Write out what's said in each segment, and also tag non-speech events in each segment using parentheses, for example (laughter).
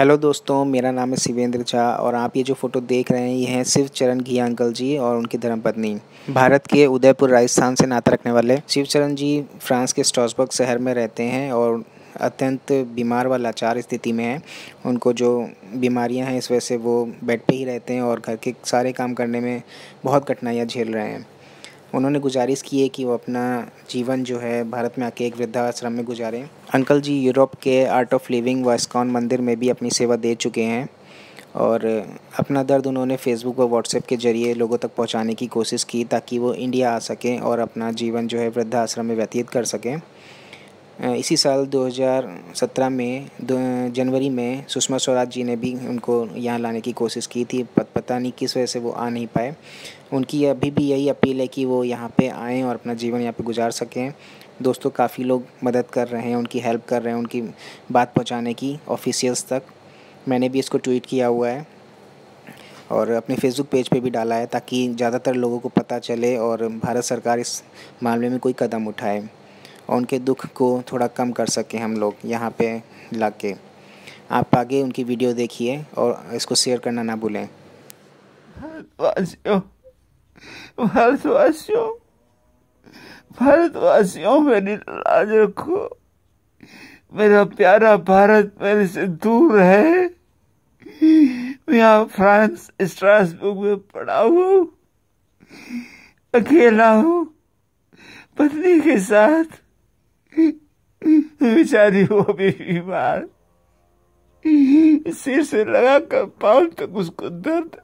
hello दोस्तों मेरा नाम है शिवेंद्र झा और आप ये जो फ़ोटो देख रहे हैं ये हैं शिव चरण घी अंकल जी और उनकी धर्मपत्नी भारत के उदयपुर राजस्थान से नाता रखने वाले शिव चरण जी फ्रांस के स्टॉसबर्ग शहर में रहते हैं और अत्यंत बीमार व लाचार स्थिति में हैं उनको जो बीमारियां हैं इस वजह से वो बेड पे ही रहते हैं और घर के सारे काम करने में बहुत कठिनाइयाँ झेल रहे हैं उन्होंने गुजारिश की है कि वो अपना जीवन जो है भारत में आके एक वृद्धाश्रम में गुजारें अंकल जी यूरोप के आर्ट ऑफ लिविंग व इस्कॉन मंदिर में भी अपनी सेवा दे चुके हैं और अपना दर्द उन्होंने फेसबुक व व्हाट्सएप के ज़रिए लोगों तक पहुंचाने की कोशिश की ताकि वो इंडिया आ सकें और अपना जीवन जो है वृद्धाश्रम में व्यतीत कर सकें इसी साल 2017 में जनवरी में सुषमा स्वराज जी ने भी उनको यहाँ लाने की कोशिश की थी पता नहीं किस वजह से वो आ नहीं पाए उनकी अभी भी यही अपील है कि वो यहाँ पे आएँ और अपना जीवन यहाँ पे गुजार सकें दोस्तों काफ़ी लोग मदद कर रहे हैं उनकी हेल्प कर रहे हैं उनकी बात पहुँचाने की ऑफिशियल्स तक मैंने भी इसको ट्वीट किया हुआ है और अपने फेसबुक पेज पे भी डाला है ताकि ज़्यादातर लोगों को पता चले और भारत सरकार इस मामले में कोई कदम उठाए और उनके दुख को थोड़ा कम कर सकें हम लोग यहाँ पे ला के आप आगे उनकी वीडियो देखिए और इसको शेयर करना ना भूलें भारतवासियों भारतवासियों मेरी लाज रखो मेरा प्यारा भारत मेरे से दूर है मैं फ्रांस स्ट्रासबुर्ग में पड़ा हूँ अकेला हूँ पत्नी के साथ बेचारी वो भी बीमार सिर से लगा कर पाँव तक उसको दर्द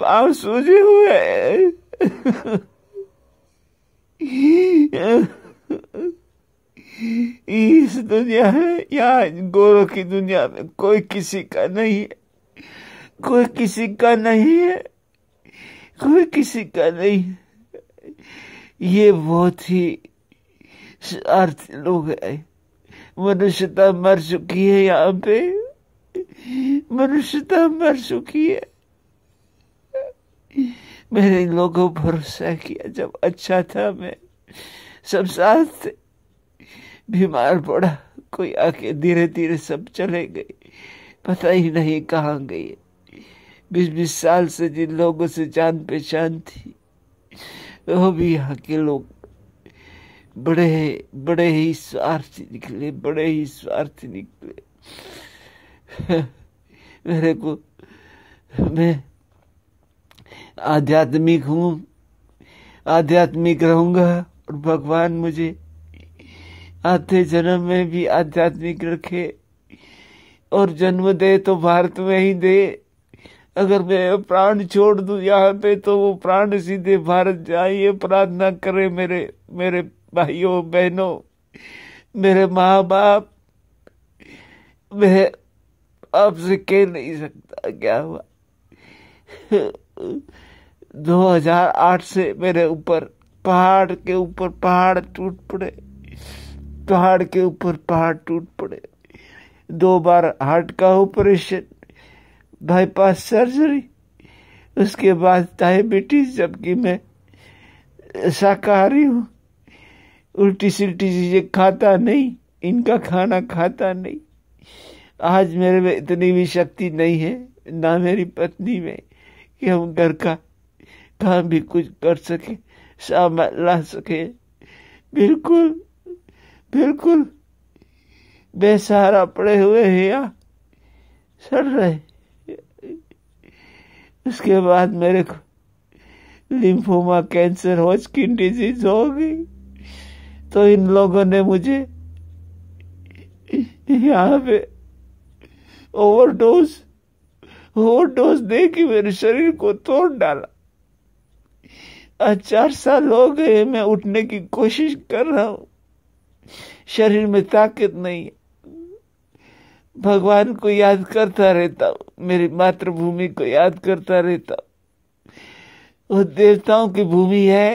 पाँव सूझे हुए इस दुनिया है यहाँ गोरव की दुनिया में कोई किसी का नहीं है कोई किसी का नहीं है कोई किसी का नहीं है ये बहुत ही शरारती लोग हैं मनुष्यता मर चुकी है यहाँ पे मनुष्यता मर चुकी है मैंने इन लोगों भरोसा किया जब अच्छा था मैं सब साथ बीमार पड़ा कोई आके धीरे धीरे सब चले गए पता ही नहीं कहाँ गए बीस बीस साल से जिन लोगों से जान पहचान थी वो भी यहाँ के लोग बड़े बड़े ही स्वार्थी निकले बड़े ही स्वार्थी निकले (laughs) मेरे को मैं आध्यात्मिक हूँ आध्यात्मिक रहूंगा और भगवान मुझे आते जन्म में भी आध्यात्मिक रखे और जन्म दे तो भारत में ही दे अगर मैं प्राण छोड़ दूं यहाँ पे तो वो प्राण सीधे भारत जाइए प्रार्थना करे मेरे मेरे भाइयों बहनों मेरे माँ बाप मैं आपसे कह नहीं सकता क्या हुआ 2008 से मेरे ऊपर पहाड़ के ऊपर पहाड़ टूट पड़े पहाड़ के ऊपर पहाड़ टूट पड़े दो बार हार्ट का ऑपरेशन बाईपास सर्जरी उसके बाद डायबिटीज जबकि मैं शाकाहारी हूँ उल्टी सुलटी चीजें खाता नहीं इनका खाना खाता नहीं आज मेरे में इतनी भी शक्ति नहीं है ना मेरी पत्नी में कि हम घर का काम भी कुछ कर सके सामान ला सके बिल्कुल बिल्कुल बेसहारा पड़े हुए हैं या सड़ रहे उसके बाद मेरे को लिम्फोमा कैंसर स्किन डिजीज हो गई तो इन लोगों ने मुझे यहाँ पे ओवरडोज ओवरडोज दे के मेरे शरीर को तोड़ डाला आज चार साल हो गए मैं उठने की कोशिश कर रहा हूँ शरीर में ताकत नहीं भगवान को याद करता रहता हूँ मेरी मातृभूमि को याद करता रहता हूँ वो देवताओं की भूमि है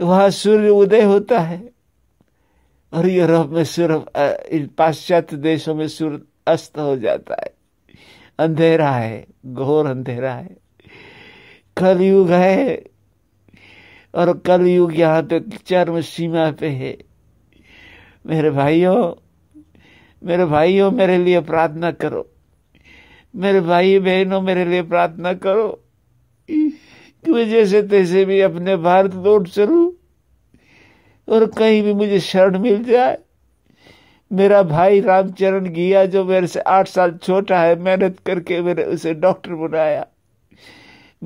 वहां सूर्य उदय होता है और यूरोप में सूर्य पाश्चात्य देशों में सूर्य अस्त हो जाता है अंधेरा है घोर अंधेरा है कलयुग है और कलयुग यहाँ पे चरम सीमा पे है मेरे भाइयों मेरे भाइयों मेरे लिए प्रार्थना करो मेरे भाई बहनों मेरे लिए प्रार्थना करो कि मैं जैसे तैसे तो भी अपने भारत लौट चलू और कहीं भी मुझे शरण मिल जाए मेरा भाई रामचरण गया जो मेरे से आठ साल छोटा है मेहनत करके मैंने उसे डॉक्टर बनाया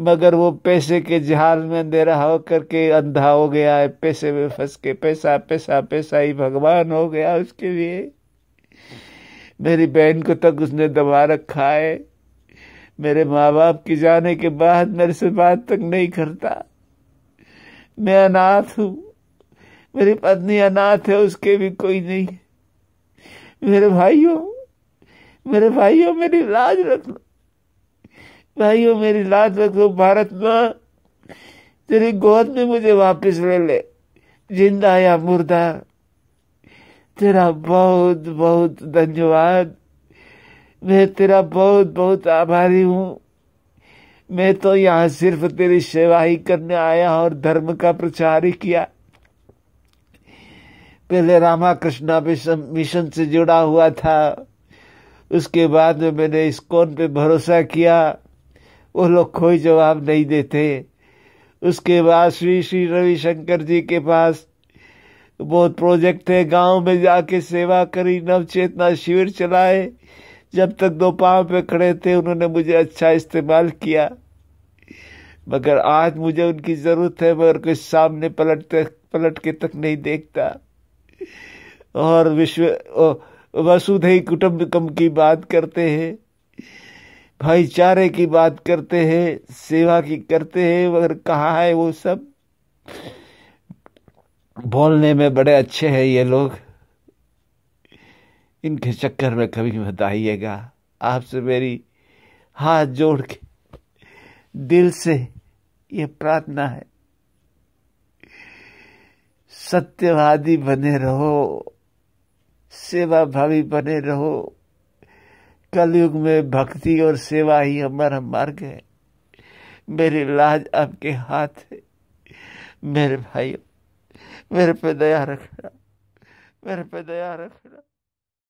मगर वो पैसे के जहाज में अंधेरा हो करके अंधा हो गया है पैसे में फंस के पैसा पैसा पैसा ही भगवान हो गया उसके लिए मेरी बहन को तक उसने दबा रखा है मेरे माँ बाप के जाने के बाद मेरे से बात तक नहीं करता मैं अनाथ हूँ मेरी पत्नी अनाथ है उसके भी कोई नहीं है मेरे भाइयों मेरे भाइयों मेरी लाज रख लो भाइयों मेरी लाज रख लो भारत माँ तेरी गोद में मुझे वापस ले ले जिंदा या मुर्दा तेरा बहुत बहुत धन्यवाद मैं तेरा बहुत बहुत आभारी हूँ मैं तो यहाँ सिर्फ तेरी सेवा ही करने आया और धर्म का प्रचार ही किया पहले रामा कृष्णा मिशन से जुड़ा हुआ था उसके बाद में मैंने इस कौन पे भरोसा किया वो लोग कोई जवाब नहीं देते उसके बाद श्री श्री रविशंकर जी के पास बहुत प्रोजेक्ट है गांव में जाके सेवा करी नवचेतना शिविर चलाए जब तक दो पाँव पे खड़े थे उन्होंने मुझे अच्छा इस्तेमाल किया मगर आज मुझे उनकी ज़रूरत है मगर कोई सामने पलट तक पलट के तक नहीं देखता और विश्व वसुधई कुटुम्बकम की बात करते हैं भाईचारे की बात करते हैं सेवा की करते हैं मगर कहाँ है वो सब बोलने में बड़े अच्छे हैं ये लोग इनके चक्कर में कभी बताइएगा आपसे मेरी हाथ जोड़ के दिल से ये प्रार्थना है सत्यवादी बने रहो सेवा भावी बने रहो कलयुग में भक्ति और सेवा ही हमारा मार्ग है मेरी लाज आपके हाथ है मेरे भाइयों मेरे पे दया रखना मेरे पे दया रखना